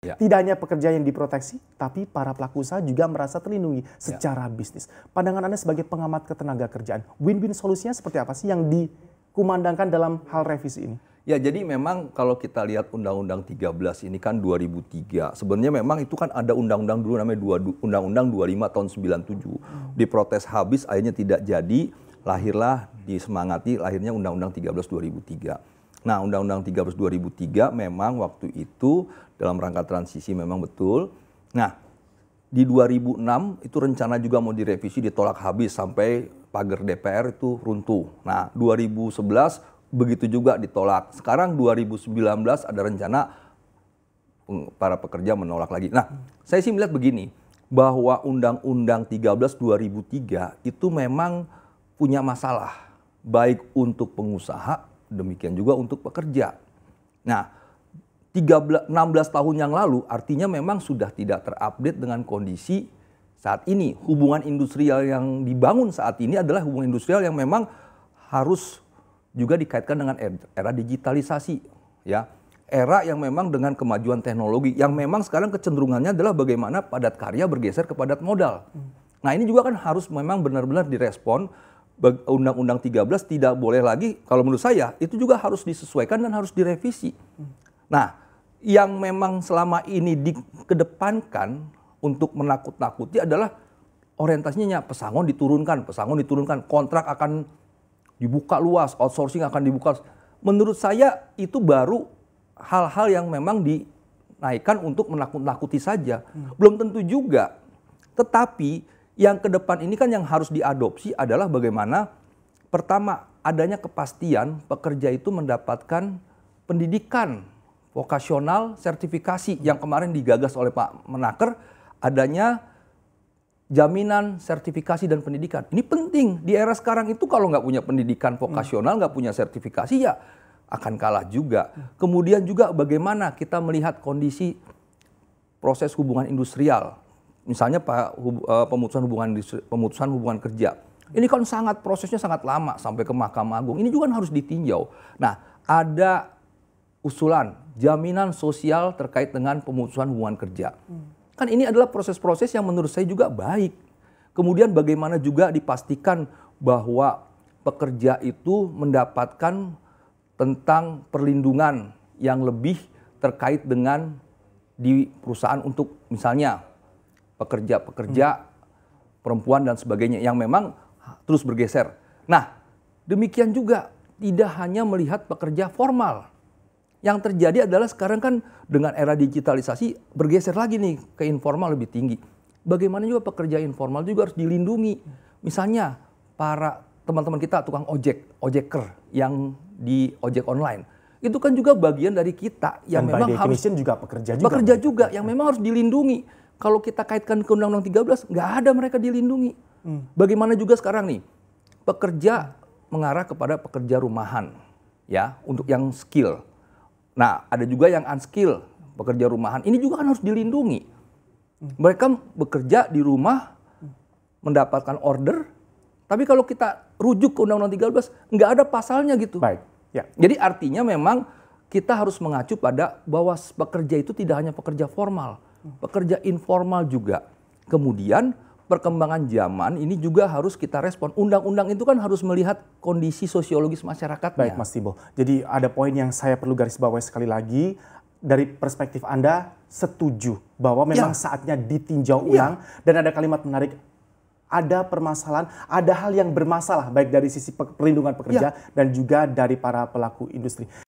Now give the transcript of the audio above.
Ya. Tidak hanya pekerja yang diproteksi, tapi para pelaku usaha juga merasa terlindungi ya. secara ya. bisnis. Pandangan Anda sebagai pengamat ketenaga kerjaan, win-win solusinya seperti apa sih yang dikumandangkan dalam hal revisi ini? Ya, jadi memang kalau kita lihat Undang-Undang 13 ini kan 2003. Sebenarnya memang itu kan ada undang-undang dulu namanya Undang-Undang 25 tahun 97. Hmm. Diprotes habis, akhirnya tidak jadi. Lahirlah disemangati lahirnya Undang-Undang 13 2003. Nah, Undang-Undang 13 2003 memang waktu itu dalam rangka transisi memang betul. Nah, di 2006 itu rencana juga mau direvisi ditolak habis sampai pagar DPR itu runtuh. Nah, 2011 begitu juga ditolak. Sekarang 2019 ada rencana para pekerja menolak lagi. Nah, saya sih melihat begini, bahwa Undang-Undang 13 2003 itu memang punya masalah baik untuk pengusaha demikian juga untuk pekerja. Nah, 13, 16 tahun yang lalu artinya memang sudah tidak terupdate dengan kondisi saat ini. Hubungan industrial yang dibangun saat ini adalah hubungan industrial yang memang harus juga dikaitkan dengan er, era digitalisasi ya. Era yang memang dengan kemajuan teknologi yang memang sekarang kecenderungannya adalah bagaimana padat karya bergeser ke padat modal. Hmm. Nah, ini juga kan harus memang benar-benar direspon Undang-Undang 13 tidak boleh lagi kalau menurut saya itu juga harus disesuaikan dan harus direvisi. Nah, yang memang selama ini dikedepankan untuk menakut-nakuti adalah orientasinya pesangon diturunkan, pesangon diturunkan, kontrak akan dibuka luas, outsourcing akan dibuka. Menurut saya itu baru hal-hal yang memang dinaikkan untuk menakut-nakuti saja. Hmm. Belum tentu juga. Tetapi yang ke depan ini kan yang harus diadopsi adalah bagaimana pertama adanya kepastian pekerja itu mendapatkan pendidikan vokasional sertifikasi yang kemarin digagas oleh Pak Menaker adanya jaminan sertifikasi dan pendidikan. Ini penting di era sekarang itu kalau nggak punya pendidikan hmm. vokasional, nggak punya sertifikasi ya akan kalah juga. Kemudian juga bagaimana kita melihat kondisi proses hubungan industrial misalnya Pak, eh, pemutusan hubungan pemutusan hubungan kerja. Ini kan sangat prosesnya sangat lama sampai ke Mahkamah Agung. Ini juga kan harus ditinjau. Nah, ada usulan jaminan sosial terkait dengan pemutusan hubungan kerja. Hmm. Kan ini adalah proses-proses yang menurut saya juga baik. Kemudian bagaimana juga dipastikan bahwa pekerja itu mendapatkan tentang perlindungan yang lebih terkait dengan di perusahaan untuk misalnya pekerja-pekerja, hmm. perempuan dan sebagainya yang memang terus bergeser. Nah, demikian juga tidak hanya melihat pekerja formal. Yang terjadi adalah sekarang kan dengan era digitalisasi bergeser lagi nih ke informal lebih tinggi. Bagaimana juga pekerja informal juga harus dilindungi. Misalnya para teman-teman kita tukang ojek, ojeker yang di ojek online. Itu kan juga bagian dari kita yang Dan memang harus juga pekerja juga. Pekerja juga yang memang harus dilindungi kalau kita kaitkan ke Undang-Undang 13, nggak ada mereka dilindungi. Hmm. Bagaimana juga sekarang nih, pekerja mengarah kepada pekerja rumahan, ya, untuk yang skill. Nah, ada juga yang unskill, pekerja rumahan. Ini juga kan harus dilindungi. Hmm. Mereka bekerja di rumah, mendapatkan order, tapi kalau kita rujuk ke Undang-Undang 13, nggak ada pasalnya gitu. Baik. Ya. Jadi artinya memang kita harus mengacu pada bahwa pekerja itu tidak hanya pekerja formal, pekerja informal juga. Kemudian perkembangan zaman ini juga harus kita respon. Undang-undang itu kan harus melihat kondisi sosiologis masyarakat. Baik Mas Tibo, jadi ada poin yang saya perlu garis bawahi sekali lagi. Dari perspektif Anda, setuju bahwa ya. memang ya. saatnya ditinjau ya. ulang. Ya. Dan ada kalimat menarik, ada permasalahan, ada hal yang bermasalah baik dari sisi perlindungan pekerja ya. dan juga dari para pelaku industri.